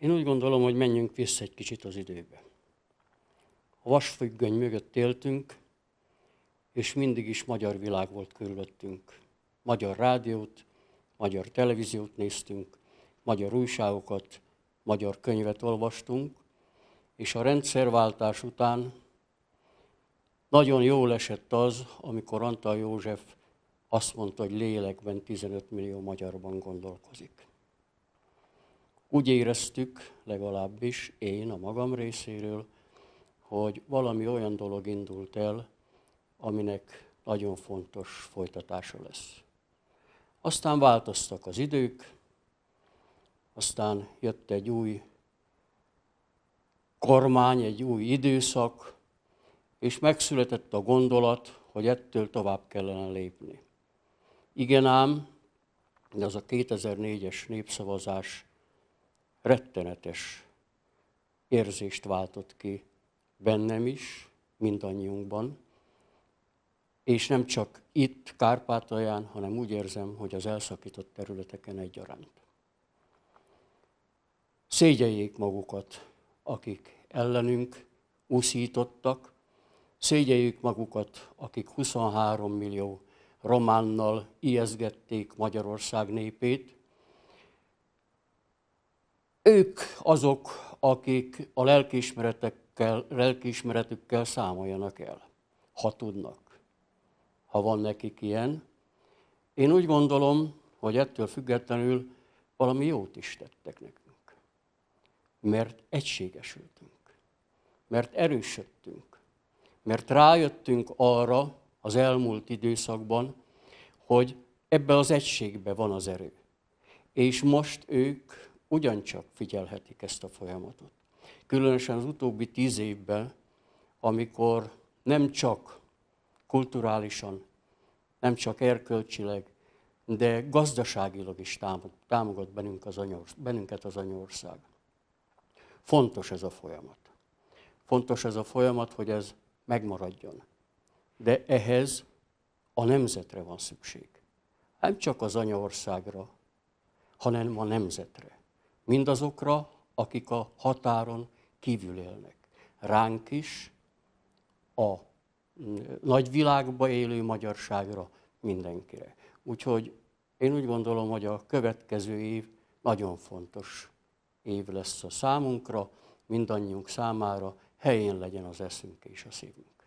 Én úgy gondolom, hogy menjünk vissza egy kicsit az időbe. A vasfüggöny mögött éltünk, és mindig is magyar világ volt körülöttünk. Magyar rádiót, magyar televíziót néztünk, magyar újságokat, magyar könyvet olvastunk, és a rendszerváltás után nagyon jól esett az, amikor Antal József azt mondta, hogy lélekben 15 millió magyarban gondolkozik úgy éreztük, legalábbis én a magam részéről, hogy valami olyan dolog indult el, aminek nagyon fontos folytatása lesz. Aztán változtak az idők, aztán jött egy új kormány, egy új időszak, és megszületett a gondolat, hogy ettől tovább kellene lépni. Igen ám, de az a 2004-es népszavazás rettenetes érzést váltott ki bennem is, mindannyiunkban, és nem csak itt, Kárpátalján, hanem úgy érzem, hogy az elszakított területeken egyaránt. Szégyeljék magukat, akik ellenünk úszítottak, szégyeljük magukat, akik 23 millió románnal ijeszgették Magyarország népét, ők azok, akik a lelkiismeretekkel, lelkiismeretükkel számoljanak el, ha tudnak, ha van nekik ilyen. Én úgy gondolom, hogy ettől függetlenül valami jót is tettek nekünk. Mert egységesültünk, mert erősödtünk, mert rájöttünk arra az elmúlt időszakban, hogy ebbe az egységbe van az erő. És most ők ugyancsak figyelhetik ezt a folyamatot. Különösen az utóbbi tíz évben, amikor nem csak kulturálisan, nem csak erkölcsileg, de gazdaságilag is támogat bennünket az anyország. Fontos ez a folyamat. Fontos ez a folyamat, hogy ez megmaradjon. De ehhez a nemzetre van szükség. Nem csak az anyaországra, hanem a nemzetre mindazokra, akik a határon kívül élnek. Ránk is, a mm, nagyvilágba élő magyarságra, mindenkire. Úgyhogy én úgy gondolom, hogy a következő év nagyon fontos év lesz a számunkra, mindannyiunk számára, helyén legyen az eszünk és a szívünk.